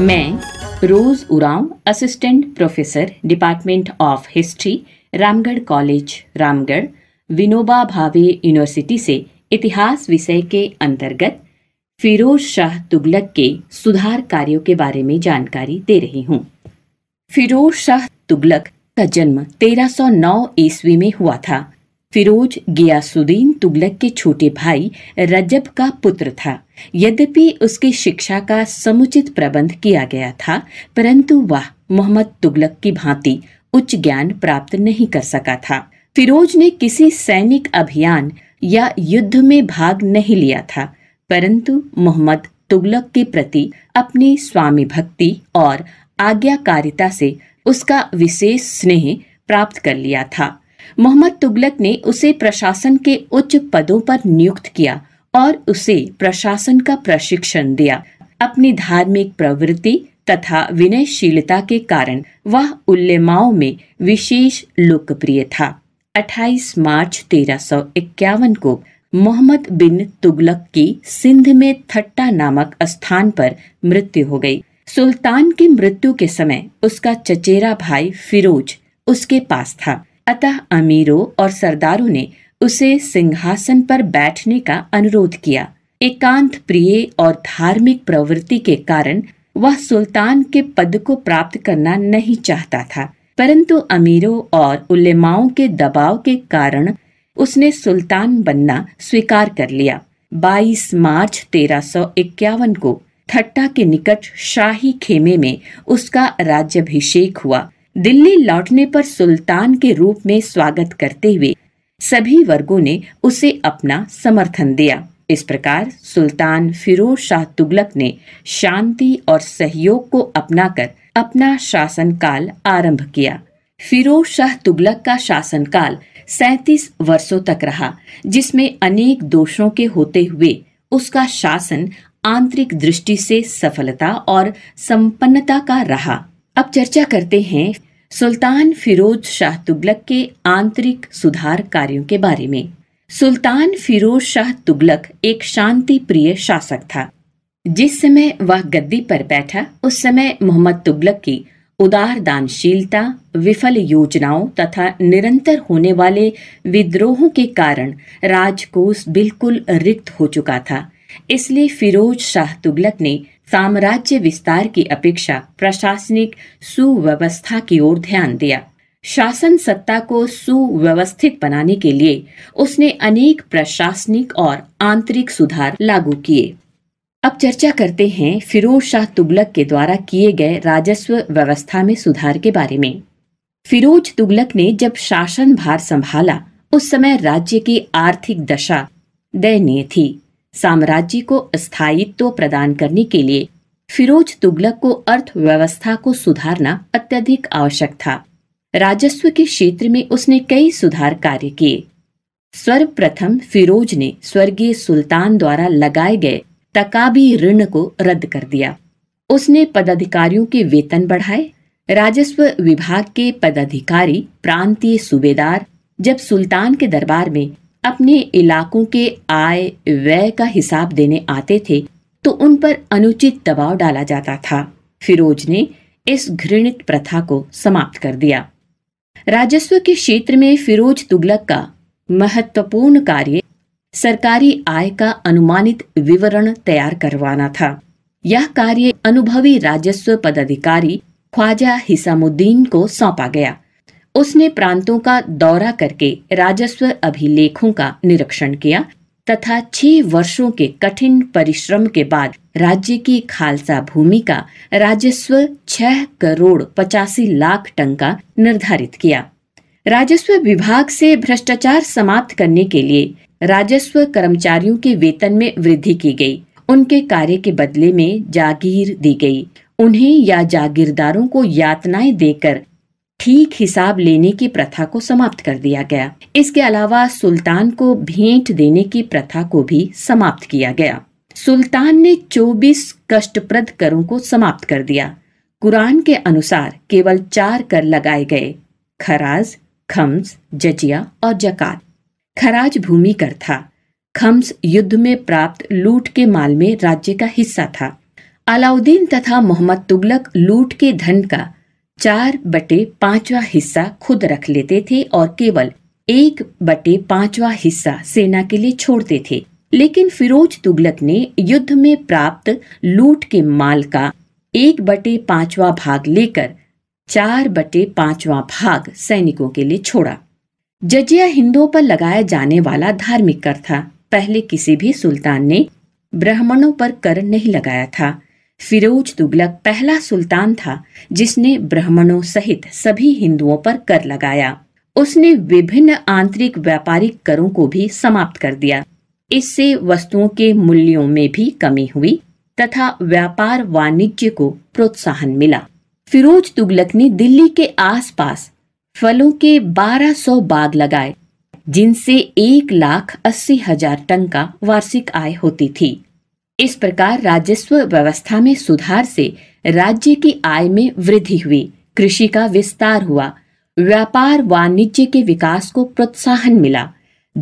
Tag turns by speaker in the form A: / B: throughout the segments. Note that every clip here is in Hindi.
A: मैं Rose Oraon assistant professor department of history Ramgarh college Ramgarh Vinoba Bhave university से इतिहास विषय के अंतर्गत फिरोज शाह तुगलक के सुधार कार्यों के बारे में जानकारी दे रही हूँ फिरोज शाह तुगलक का जन्म 1309 ईस्वी में हुआ था फिरोज गियासुद्दीन तुगलक के छोटे भाई रजब का पुत्र था यद्यपि उसकी शिक्षा का समुचित प्रबंध किया गया था परंतु वह मोहम्मद तुगलक की भांति उच्च ज्ञान प्राप्त नहीं कर सका था फिरोज ने किसी सैनिक अभियान या युद्ध में भाग नहीं लिया था परंतु मोहम्मद तुगलक के प्रति अपनी स्वामी भक्ति और आज्ञाकारिता से उसका विशेष स्नेह प्राप्त कर लिया था मोहम्मद तुगलक ने उसे प्रशासन के उच्च पदों पर नियुक्त किया और उसे प्रशासन का प्रशिक्षण दिया अपनी धार्मिक प्रवृत्ति तथा विनयशीलता के कारण वह उल्लेमाओं में विशेष लोकप्रिय था 28 मार्च 1351 को मोहम्मद बिन तुगलक की सिंध में थट्टा नामक स्थान पर मृत्यु हो गई सुल्तान की मृत्यु के समय उसका चचेरा भाई फिरोज उसके पास था अतः अमीरों और सरदारों ने उसे सिंहासन पर बैठने का अनुरोध किया एकांत प्रिय और धार्मिक प्रवृत्ति के कारण वह सुल्तान के पद को प्राप्त करना नहीं चाहता था परंतु अमीरों और उल्लेमाओं के दबाव के कारण उसने सुल्तान बनना स्वीकार कर लिया 22 मार्च तेरह को थट्टा के निकट शाही खेमे में उसका राज्यभिषेक हुआ दिल्ली लौटने पर सुल्तान के रूप में स्वागत करते हुए सभी वर्गों ने उसे अपना समर्थन दिया इस प्रकार सुल्तान फिरोज शाह तुगलक ने शांति और सहयोग को अपनाकर अपना शासनकाल आरंभ किया फिरोज शाह तुगलक का शासनकाल 37 वर्षों तक रहा जिसमें अनेक दोषों के होते हुए उसका शासन आंतरिक दृष्टि से सफलता और संपन्नता का रहा अब चर्चा करते हैं सुल्तान फिरोज शाह तुगलक के आंतरिक सुधार कार्यों के बारे में सुल्तान फिरोज शाह तुगलक एक शांति प्रिय शासक था जिस समय वह गद्दी पर बैठा उस समय मोहम्मद तुगलक की उदार दानशीलता विफल योजनाओं तथा निरंतर होने वाले विद्रोहों के कारण राजकोष बिल्कुल रिक्त हो चुका था इसलिए फिरोज शाह तुगलक ने साम्राज्य विस्तार की अपेक्षा प्रशासनिक सुव्यवस्था की ओर ध्यान दिया शासन सत्ता को सुव्यवस्थित बनाने के लिए उसने अनेक प्रशासनिक और आंतरिक सुधार लागू किए अब चर्चा करते हैं फिरोज शाह तुगलक के द्वारा किए गए राजस्व व्यवस्था में सुधार के बारे में फिरोज तुगलक ने जब शासन भार संभाला उस समय राज्य की आर्थिक दशा दयनीय थी साम्राज्य को स्थायित्व तो प्रदान करने के लिए फिरोज तुगलक को अर्थव्यवस्था को सुधारना अत्यधिक आवश्यक था राजस्व के क्षेत्र में उसने कई सुधार कार्य किए सर्वप्रथम फिरोज ने स्वर्गीय सुल्तान द्वारा लगाए गए तकाबी ऋण को रद्द कर दिया उसने पदाधिकारियों के वेतन बढ़ाए राजस्व विभाग के पदाधिकारी प्रांतीय सूबेदार जब सुल्तान के दरबार में अपने इलाकों के आय व्यय का हिसाब देने आते थे तो उन पर अनुचित दबाव डाला जाता था फिरोज ने इस घृणित प्रथा को समाप्त कर दिया राजस्व के क्षेत्र में फिरोज तुगलक का महत्वपूर्ण कार्य सरकारी आय का अनुमानित विवरण तैयार करवाना था यह कार्य अनुभवी राजस्व पदाधिकारी ख्वाजा हिसामुद्दीन को सौंपा गया उसने प्रांतों का दौरा करके राजस्व अभिलेखों का निरीक्षण किया तथा छह वर्षों के कठिन परिश्रम के बाद राज्य की खालसा भूमि का राजस्व छह करोड़ पचासी लाख टन का निर्धारित किया राजस्व विभाग से भ्रष्टाचार समाप्त करने के लिए राजस्व कर्मचारियों के वेतन में वृद्धि की गई उनके कार्य के बदले में जागीर दी गई उन्हें या जागीरदारों को यातनाएं देकर ठीक हिसाब लेने की प्रथा को समाप्त कर दिया गया इसके अलावा सुल्तान को भेंट देने की प्रथा को भी समाप्त किया गया सुल्तान ने 24 कष्टप्रद करों को समाप्त कर दिया कुरान के अनुसार केवल चार कर लगाए गए खराज खम्स जजिया और जकात खराज भूमि कर था खम्स युद्ध में प्राप्त लूट के माल में राज्य का हिस्सा था अलाउद्दीन तथा मोहम्मद तुगलक लूट के धन का चार बटे पांचवा हिस्सा खुद रख लेते थे और केवल एक बटे पांचवा हिस्सा सेना के लिए छोड़ते थे लेकिन फिरोज तुगलक ने युद्ध में प्राप्त लूट के माल का एक बटे पांचवा भाग लेकर चार बटे पांचवा भाग सैनिकों के लिए छोड़ा जजिया हिंदुओं पर लगाया जाने वाला धार्मिक कर था पहले किसी भी सुल्तान ने ब्राह्मणों पर कर नहीं लगाया था फिरोज तुगलक पहला सुल्तान था जिसने ब्राह्मणों सहित सभी हिंदुओं पर कर लगाया उसने विभिन्न आंतरिक व्यापारिक करों को भी समाप्त कर दिया इससे वस्तुओं के मूल्यों में भी कमी हुई तथा व्यापार वाणिज्य को प्रोत्साहन मिला फिरोज तुगलक ने दिल्ली के आसपास फलों के 1200 बाग लगाए जिनसे एक लाख अस्सी हजार टन का वार्षिक आय होती थी इस प्रकार राजस्व व्यवस्था में सुधार से राज्य की आय में वृद्धि हुई कृषि का विस्तार हुआ व्यापार वाणिज्य के विकास को प्रोत्साहन मिला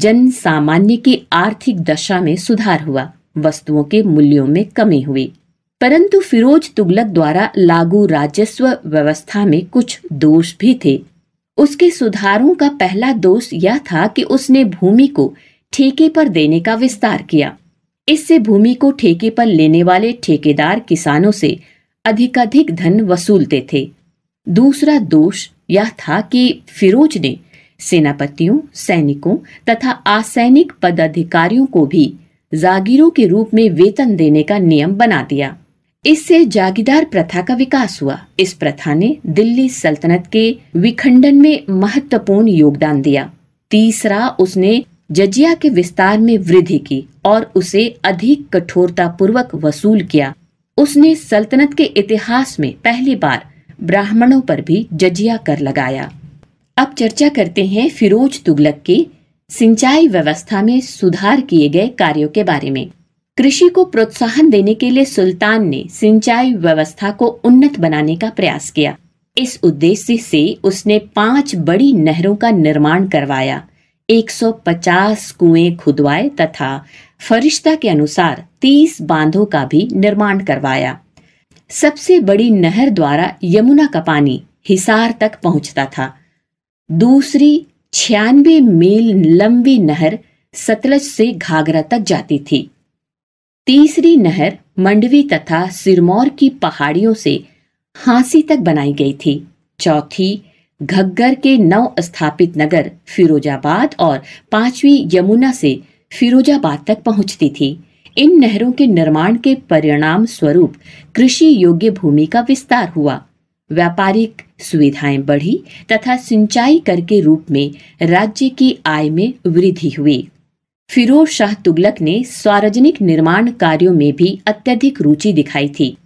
A: जन सामान्य की आर्थिक दशा में सुधार हुआ वस्तुओं के मूल्यों में कमी हुई परंतु फिरोज तुगलक द्वारा लागू राजस्व व्यवस्था में कुछ दोष भी थे उसके सुधारों का पहला दोष यह था कि उसने भूमि को ठेके पर देने का विस्तार किया इससे भूमि को ठेके पर लेने वाले ठेकेदार किसानों से अधिकाधिक धन वसूलते थे दूसरा दोष यह था कि फिरोज ने सेनापतियों सैनिकों तथा असैनिक पदाधिकारियों को भी जागीरों के रूप में वेतन देने का नियम बना दिया इससे जागीदार प्रथा का विकास हुआ इस प्रथा ने दिल्ली सल्तनत के विखंडन में महत्वपूर्ण योगदान दिया तीसरा उसने जजिया के विस्तार में वृद्धि की और उसे अधिक कठोरता पूर्वक वसूल किया उसने सल्तनत के इतिहास में पहली बार ब्राह्मणों पर भी जजिया कर लगाया अब चर्चा करते हैं फिरोज तुगलक की सिंचाई व्यवस्था में सुधार किए गए कार्यों के बारे में कृषि को प्रोत्साहन देने के लिए सुल्तान ने सिंचाई व्यवस्था को उन्नत बनाने का प्रयास किया इस उद्देश्य से उसने पांच बड़ी नहरों का निर्माण करवाया 150 कुएं खुदवाए तथा फरिश्ता के अनुसार 30 बांधों का भी निर्माण करवाया सबसे बड़ी नहर द्वारा यमुना का पानी हिसार तक पहुंचता था दूसरी छियानवे मील लंबी नहर सतलज से घाघरा तक जाती थी तीसरी नहर मंडवी तथा सिरमौर की पहाड़ियों से हांसी तक बनाई गई थी चौथी घग्गर के नव स्थापित नगर फिरोजाबाद और पांचवी यमुना से फिरोजाबाद तक पहुंचती थी इन नहरों के निर्माण के परिणाम स्वरूप कृषि योग्य भूमि का विस्तार हुआ व्यापारिक सुविधाएं बढ़ी तथा सिंचाई कर के रूप में राज्य की आय में वृद्धि हुई फिरोज शाह तुगलक ने सार्वजनिक निर्माण कार्यों में भी अत्यधिक रुचि दिखाई थी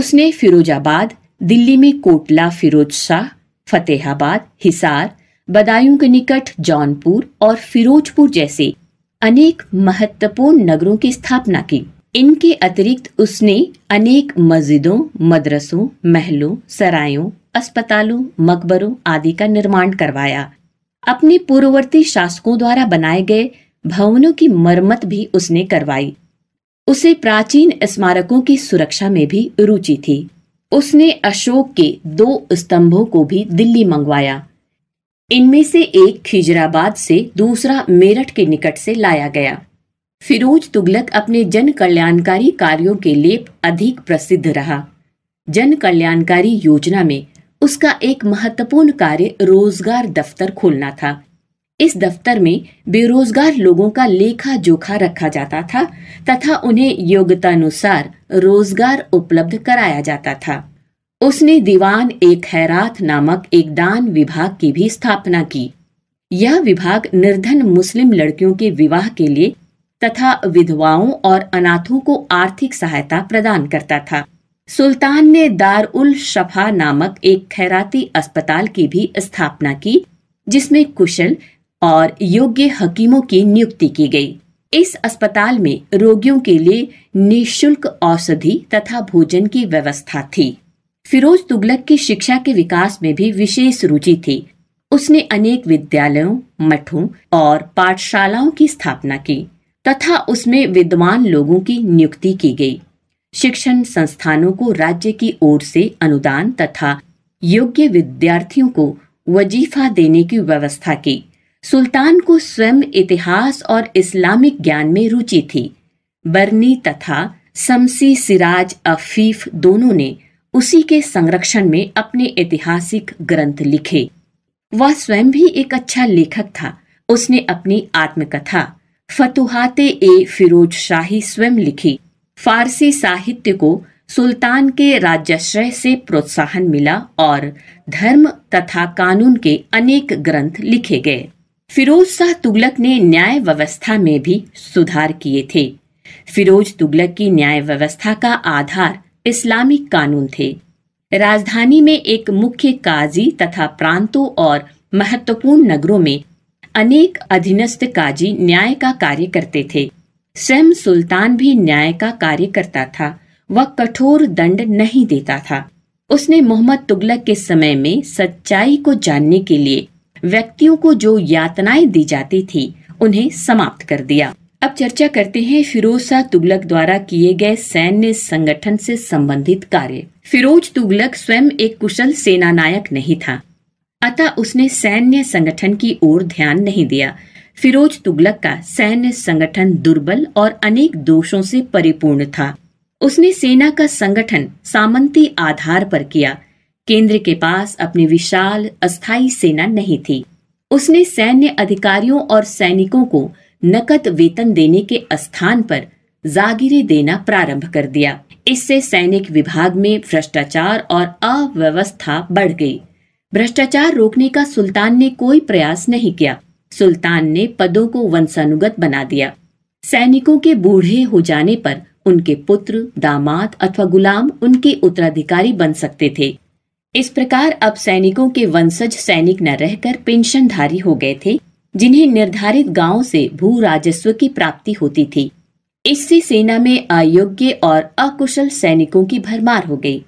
A: उसने फिरोजाबाद दिल्ली में कोटला फिरोज शाह फतेहाबाद हिसार बदायूं के निकट जौनपुर और फिरोजपुर जैसे अनेक महत्वपूर्ण नगरों की स्थापना की इनके अतिरिक्त उसने अनेक मस्जिदों मदरसों महलों सरायों अस्पतालों मकबरों आदि का निर्माण करवाया अपने पूर्ववर्ती शासकों द्वारा बनाए गए भवनों की मरम्मत भी उसने करवाई उसे प्राचीन स्मारकों की सुरक्षा में भी रुचि थी उसने अशोक के दो स्तंभों को भी दिल्ली मंगवाया इनमें से एक खिजराबाद से दूसरा मेरठ के निकट से लाया गया फिरोज तुगलक अपने जन कल्याणकारी कार्यों के लिए अधिक प्रसिद्ध रहा जन कल्याणकारी योजना में उसका एक महत्वपूर्ण कार्य रोजगार दफ्तर खोलना था इस दफ्तर में बेरोजगार लोगों का लेखा जोखा रखा जाता था तथा उन्हें योग्यतानुसार रोजगार उपलब्ध कराया जाता था उसने दीवान एक हैरात नामक एक दान विभाग की भी स्थापना की यह विभाग निर्धन मुस्लिम लड़कियों के विवाह के लिए तथा विधवाओं और अनाथों को आर्थिक सहायता प्रदान करता था सुल्तान ने दार उल शफा नामक एक खैराती अस्पताल की भी स्थापना की जिसमें कुशल और योग्य हकीमों की नियुक्ति की गई इस अस्पताल में रोगियों के लिए निशुल्क औषधि तथा भोजन की व्यवस्था थी फिरोज तुगलक की शिक्षा के विकास में भी विशेष रुचि थी उसने अनेक विद्यालयों मठों और पाठशालाओं की स्थापना की तथा उसमें विद्वान लोगों की नियुक्ति की गई शिक्षण संस्थानों को राज्य की ओर से अनुदान तथा योग्य विद्यार्थियों को वजीफा देने की व्यवस्था की सुल्तान को स्वयं इतिहास और इस्लामिक ज्ञान में रुचि थी बर्नी तथा समसी सिराज अफीफ दोनों ने उसी के संरक्षण में अपने ऐतिहासिक ग्रंथ लिखे वह स्वयं भी एक अच्छा लेखक था उसने अपनी आत्मकथा फतुहाते ए फिरोज शाही स्वयं लिखी फारसी साहित्य को सुल्तान के राज्याश्रय से प्रोत्साहन मिला और धर्म तथा कानून के अनेक ग्रंथ लिखे गए फिरोज शाह तुगलक ने न्याय व्यवस्था में भी सुधार किए थे फिरोज तुगलक की न्याय व्यवस्था का आधार इस्लामिक कानून थे राजधानी में एक मुख्य काजी तथा प्रांतों और महत्वपूर्ण नगरों में अनेक अधीनस्थ काजी न्याय का कार्य करते थे स्वयं सुल्तान भी न्याय का कार्य करता था वह कठोर दंड नहीं देता था उसने मोहम्मद तुगलक के समय में सच्चाई को जानने के लिए व्यक्तियों को जो यातनाएं दी जाती थी उन्हें समाप्त कर दिया अब चर्चा करते हैं फिरोज शाह तुगलक द्वारा किए गए सैन्य संगठन से संबंधित कार्य फिरोज तुगलक स्वयं एक कुशल सेना नायक नहीं था अतः उसने सैन्य संगठन की ओर ध्यान नहीं दिया फिरोज तुगलक का सैन्य संगठन दुर्बल और अनेक दोषों से परिपूर्ण था उसने सेना का संगठन सामंती आधार पर किया केंद्र के पास अपनी विशाल अस्थायी सेना नहीं थी उसने सैन्य अधिकारियों और सैनिकों को नकद वेतन देने के स्थान पर जागीरे देना प्रारंभ कर दिया इससे सैनिक विभाग में भ्रष्टाचार और अव्यवस्था बढ़ गई भ्रष्टाचार रोकने का सुल्तान ने कोई प्रयास नहीं किया सुल्तान ने पदों को वंशानुगत बना दिया सैनिकों के बूढ़े हो जाने पर उनके पुत्र दामाद अथवा गुलाम उनके उत्तराधिकारी बन सकते थे इस प्रकार अब सैनिकों के वंशज सैनिक न रहकर पेंशनधारी हो गए थे जिन्हें निर्धारित गांव से भू राजस्व की प्राप्ति होती थी इससे सेना में अयोग्य और अकुशल सैनिकों की भरमार हो गई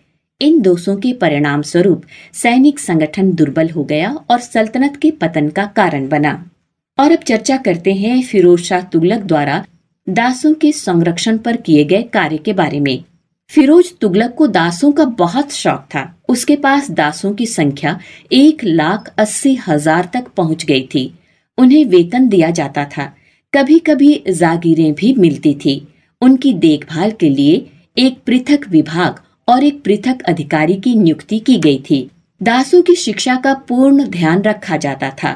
A: इन दोषों के परिणाम स्वरूप सैनिक संगठन दुर्बल हो गया और सल्तनत के पतन का कारण बना और अब चर्चा करते हैं फिरोज शाह तुगलक द्वारा दासों के संरक्षण पर किए गए कार्य के बारे में फिरोज तुगलक को दासों का बहुत शौक था उसके पास दासों की संख्या एक लाख अस्सी हजार तक पहुंच गई थी उन्हें वेतन दिया जाता था कभी कभी जागीरें भी मिलती थी उनकी देखभाल के लिए एक पृथक विभाग और एक पृथक अधिकारी की नियुक्ति की गई थी दासों की शिक्षा का पूर्ण ध्यान रखा जाता था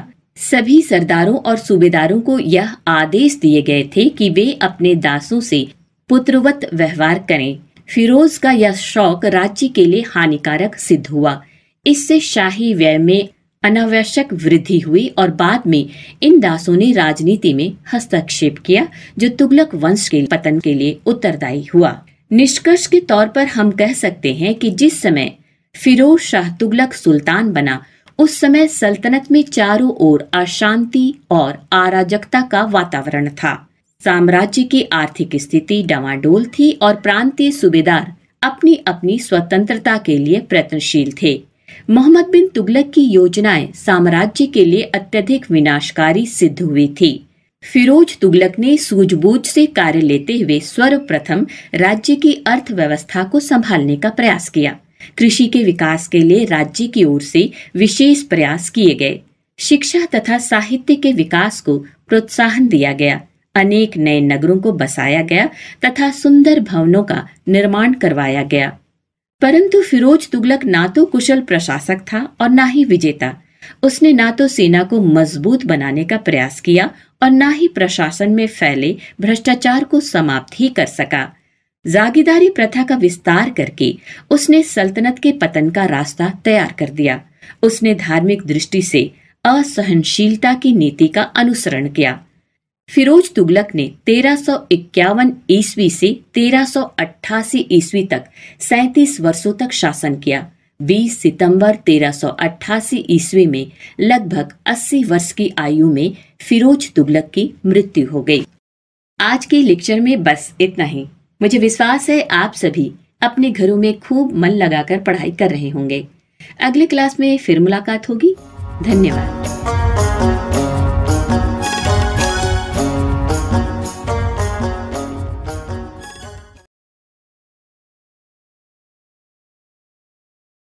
A: सभी सरदारों और सूबेदारों को यह आदेश दिए गए थे कि वे अपने दासों से पुत्रवत व्यवहार करें फिरोज का यह शौक राज्य के लिए हानिकारक सिद्ध हुआ इससे शाही व्यय में अनावश्यक वृद्धि हुई और बाद में इन दासों ने राजनीति में हस्तक्षेप किया जो तुगलक वंश के पतन के लिए उत्तरदायी हुआ निष्कर्ष के तौर पर हम कह सकते हैं कि जिस समय फिरोज शाह तुगलक सुल्तान बना उस समय सल्तनत में चारों ओर अशांति और अराजकता का वातावरण था साम्राज्य की आर्थिक स्थिति डवाडोल थी और प्रांतीय सूबेदार अपनी अपनी स्वतंत्रता के लिए प्रयत्नशील थे मोहम्मद बिन तुगलक की योजनाएं साम्राज्य के लिए अत्यधिक विनाशकारी सिद्ध हुई थी फिरोज तुगलक ने सूझबूझ से कार्य लेते हुए सर्वप्रथम राज्य की अर्थव्यवस्था को संभालने का प्रयास किया कृषि के विकास के लिए राज्य की ओर से विशेष प्रयास किए गए शिक्षा तथा साहित्य के विकास को प्रोत्साहन दिया गया अनेक नए नगरों को बसाया गया तथा सुंदर भवनों का निर्माण करवाया गया परंतु फिरोज तुगलक ना तो कुशल प्रशासक था और ना ही विजेता उसने ना तो सेना को मजबूत बनाने का प्रयास किया और ना ही प्रशासन में फैले भ्रष्टाचार को समाप्त ही कर सका जागीदारी प्रथा का विस्तार करके उसने सल्तनत के पतन का रास्ता तैयार कर दिया उसने धार्मिक दृष्टि से असहनशीलता की नीति का अनुसरण किया फिरोज तुगलक ने तेरह सौ इक्यावन ईस्वी से तेरह सौ अट्ठासी ईस्वी तक सैतीस वर्षों तक शासन किया 20 सितंबर 1388 ईस्वी में लगभग 80 वर्ष की आयु में फिरोज तुगलक की मृत्यु हो गई आज के लेक्चर में बस इतना ही मुझे विश्वास है आप सभी अपने घरों में खूब मन लगाकर पढ़ाई कर रहे होंगे अगले क्लास में फिर मुलाकात होगी धन्यवाद